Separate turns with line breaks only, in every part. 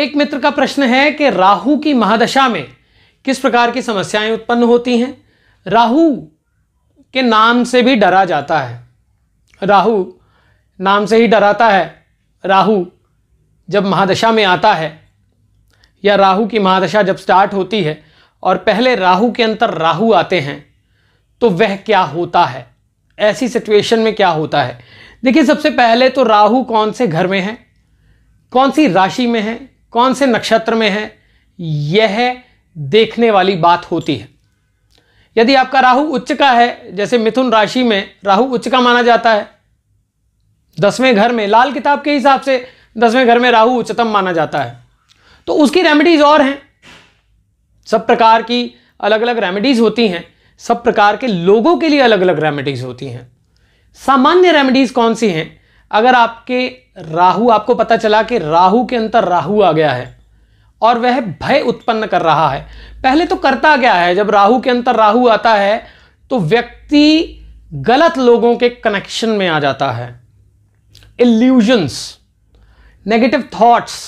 एक मित्र का प्रश्न है कि राहु की महादशा में किस प्रकार की समस्याएं उत्पन्न होती हैं राहु के नाम से भी डरा जाता है राहु नाम से ही डराता है राहु जब महादशा में आता है या राहु की महादशा जब स्टार्ट होती है और पहले राहु के अंतर राहु आते हैं तो वह क्या होता है ऐसी सिचुएशन में क्या होता है देखिए सबसे पहले तो राहु कौन से घर में है कौन सी राशि में है कौन से नक्षत्र में है यह देखने वाली बात होती है यदि आपका राहु उच्च का है जैसे मिथुन राशि में राहु उच्च का माना जाता है दसवें घर में लाल किताब के हिसाब से दसवें घर में राहु उच्चतम माना जाता है तो उसकी रेमेडीज़ और हैं सब प्रकार की अलग अलग रेमेडीज़ होती हैं सब प्रकार के लोगों के लिए अलग अलग रेमेडीज़ होती हैं सामान्य रेमेडीज़ कौन सी हैं अगर आपके राहु आपको पता चला कि राहु के अंतर राहु आ गया है और वह भय उत्पन्न कर रहा है पहले तो करता क्या है जब राहु के अंतर राहु आता है तो व्यक्ति गलत लोगों के कनेक्शन में आ जाता है इल्यूजन्स नेगेटिव थॉट्स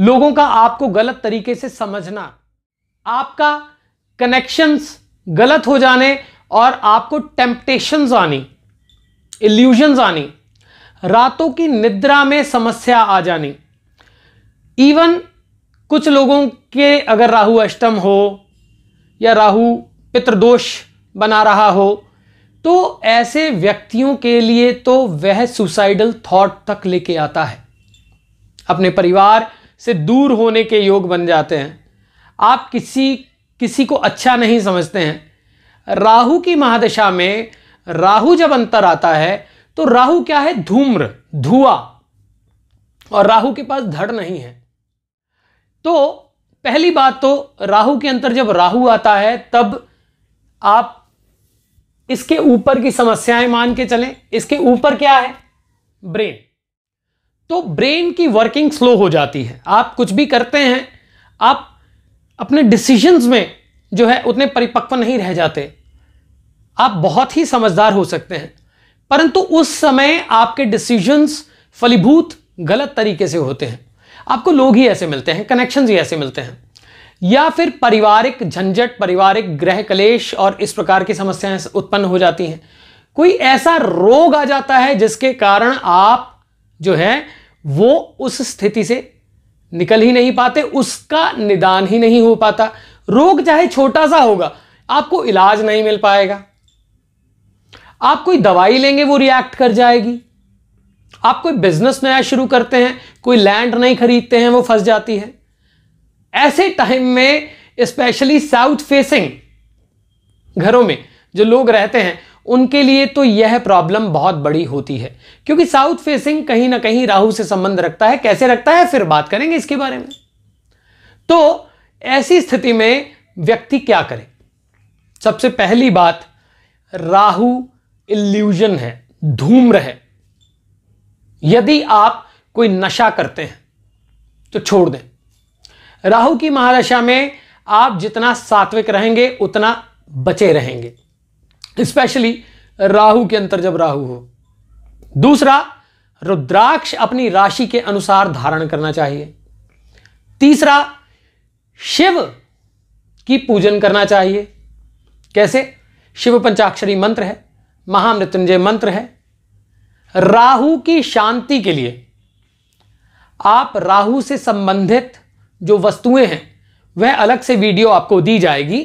लोगों का आपको गलत तरीके से समझना आपका कनेक्शंस गलत हो जाने और आपको टेम्पटेशंस आनी इल्यूजन्स आनी रातों की निद्रा में समस्या आ जानी इवन कुछ लोगों के अगर राहु अष्टम हो या राहु पितृदोष बना रहा हो तो ऐसे व्यक्तियों के लिए तो वह सुसाइडल थॉट तक लेके आता है अपने परिवार से दूर होने के योग बन जाते हैं आप किसी किसी को अच्छा नहीं समझते हैं राहु की महादशा में राहु जब अंतर आता है तो राहु क्या है धूम्र धुआ और राहु के पास धड़ नहीं है तो पहली बात तो राहु के अंतर जब राहु आता है तब आप इसके ऊपर की समस्याएं मान के चलें इसके ऊपर क्या है ब्रेन तो ब्रेन की वर्किंग स्लो हो जाती है आप कुछ भी करते हैं आप अपने डिसीजंस में जो है उतने परिपक्व नहीं रह जाते आप बहुत ही समझदार हो सकते हैं परंतु उस समय आपके डिसीजंस फलीभूत गलत तरीके से होते हैं आपको लोग ही ऐसे मिलते हैं कनेक्शन ही ऐसे मिलते हैं या फिर पारिवारिक झंझट पारिवारिक ग्रह कलेश और इस प्रकार की समस्याएं उत्पन्न हो जाती हैं कोई ऐसा रोग आ जाता है जिसके कारण आप जो है वो उस स्थिति से निकल ही नहीं पाते उसका निदान ही नहीं हो पाता रोग चाहे छोटा सा होगा आपको इलाज नहीं मिल पाएगा आप कोई दवाई लेंगे वो रिएक्ट कर जाएगी आप कोई बिजनेस नया शुरू करते हैं कोई लैंड नहीं खरीदते हैं वो फंस जाती है ऐसे टाइम में स्पेशली साउथ फेसिंग घरों में जो लोग रहते हैं उनके लिए तो यह प्रॉब्लम बहुत बड़ी होती है क्योंकि साउथ फेसिंग कहीं ना कहीं राहु से संबंध रखता है कैसे रखता है फिर बात करेंगे इसके बारे में तो ऐसी स्थिति में व्यक्ति क्या करे सबसे पहली बात राहु इल्यूजन है धूम्र है यदि आप कोई नशा करते हैं तो छोड़ दें राहु की महादशा में आप जितना सात्विक रहेंगे उतना बचे रहेंगे स्पेशली राहु के अंतर जब राहु हो दूसरा रुद्राक्ष अपनी राशि के अनुसार धारण करना चाहिए तीसरा शिव की पूजन करना चाहिए कैसे शिव पंचाक्षरी मंत्र है महामृत्युंजय मंत्र है राहु की शांति के लिए आप राहु से संबंधित जो वस्तुएं हैं वह अलग से वीडियो आपको दी जाएगी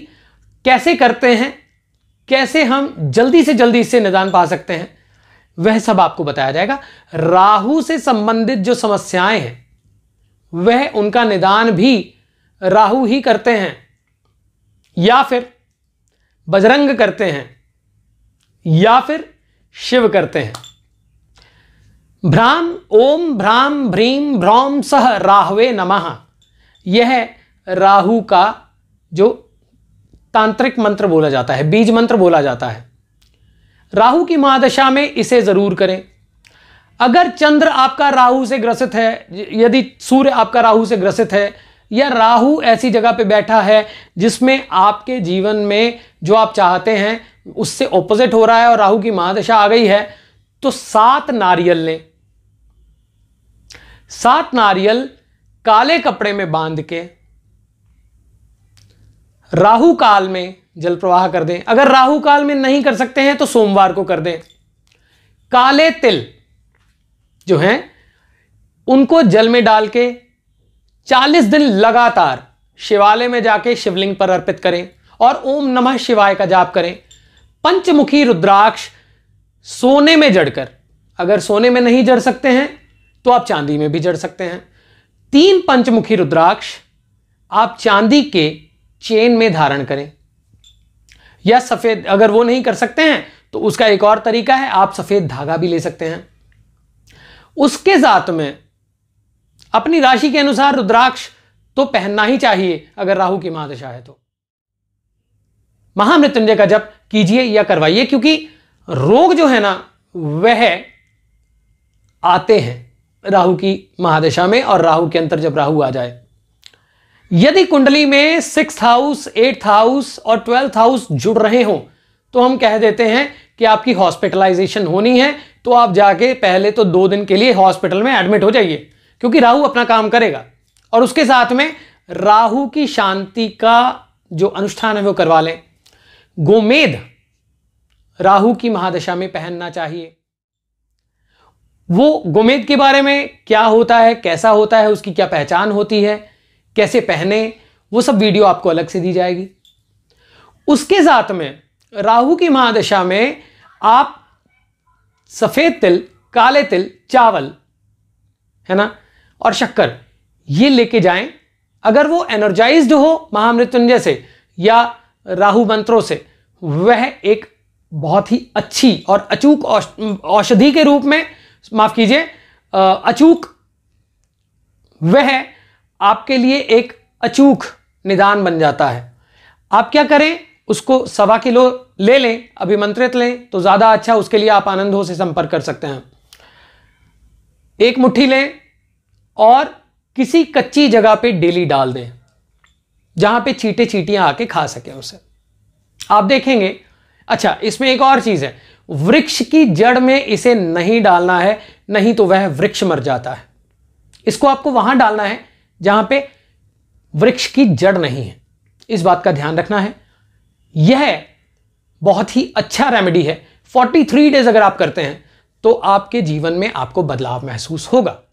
कैसे करते हैं कैसे हम जल्दी से जल्दी इससे निदान पा सकते हैं वह सब आपको बताया जाएगा राहु से संबंधित जो समस्याएं हैं वह उनका निदान भी राहु ही करते हैं या फिर बजरंग करते हैं या फिर शिव करते हैं भ्राम ओम भ्राम भ्रीम भ्रौम सह राहवे नमः यह राहु का जो तांत्रिक मंत्र बोला जाता है बीज मंत्र बोला जाता है राहु की महादशा में इसे जरूर करें अगर चंद्र आपका राहु से ग्रसित है यदि सूर्य आपका राहु से ग्रसित है या राहु ऐसी जगह पे बैठा है जिसमें आपके जीवन में जो आप चाहते हैं उससे ऑपोजिट हो रहा है और राहु की महादशा आ गई है तो सात नारियल लें सात नारियल काले कपड़े में बांध के राहु काल में जल प्रवाह कर दें अगर राहु काल में नहीं कर सकते हैं तो सोमवार को कर दें काले तिल जो हैं उनको जल में डाल के 40 दिन लगातार शिवालय में जाके शिवलिंग पर अर्पित करें और ओम नमः शिवाय का जाप करें पंचमुखी रुद्राक्ष सोने में जड़कर अगर सोने में नहीं जड़ सकते हैं तो आप चांदी में भी जड़ सकते हैं तीन पंचमुखी रुद्राक्ष आप चांदी के चेन में धारण करें या सफ़ेद अगर वो नहीं कर सकते हैं तो उसका एक और तरीका है आप सफ़ेद धागा भी ले सकते हैं उसके साथ में अपनी राशि के अनुसार रुद्राक्ष तो पहनना ही चाहिए अगर राहु की महादशा है तो महामृत्युंजय का जप कीजिए या करवाइए क्योंकि रोग जो है ना वह आते हैं राहु की महादशा में और राहु के अंतर जब राहु आ जाए यदि कुंडली में सिक्स हाउस एट्थ हाउस और ट्वेल्थ हाउस जुड़ रहे हो तो हम कह देते हैं कि आपकी हॉस्पिटलाइजेशन होनी है तो आप जाके पहले तो दो दिन के लिए हॉस्पिटल में एडमिट हो जाइए क्योंकि राहु अपना काम करेगा और उसके साथ में राहु की शांति का जो अनुष्ठान है वो करवा लें गोमेद राहु की महादशा में पहनना चाहिए वो गोमेद के बारे में क्या होता है कैसा होता है उसकी क्या पहचान होती है कैसे पहने वो सब वीडियो आपको अलग से दी जाएगी उसके साथ में राहु की महादशा में आप सफ़ेद तिल काले तिल चावल है ना और शक्कर ये लेके जाएं अगर वो एनर्जाइज्ड हो महामृत्युंजय से या राहु मंत्रों से वह एक बहुत ही अच्छी और अचूक औषधि के रूप में माफ कीजिए अचूक वह आपके लिए एक अचूक निदान बन जाता है आप क्या करें उसको सवा किलो ले लें अभिमंत्रित लें तो ज़्यादा अच्छा उसके लिए आप आनंदों से संपर्क कर सकते हैं एक मुट्ठी लें और किसी कच्ची जगह पे डेली डाल दें जहाँ पे चीटे चीटियाँ आके खा सकें उसे आप देखेंगे अच्छा इसमें एक और चीज़ है वृक्ष की जड़ में इसे नहीं डालना है नहीं तो वह वृक्ष मर जाता है इसको आपको वहां डालना है जहां पे वृक्ष की जड़ नहीं है इस बात का ध्यान रखना है यह बहुत ही अच्छा रेमेडी है 43 डेज अगर आप करते हैं तो आपके जीवन में आपको बदलाव महसूस होगा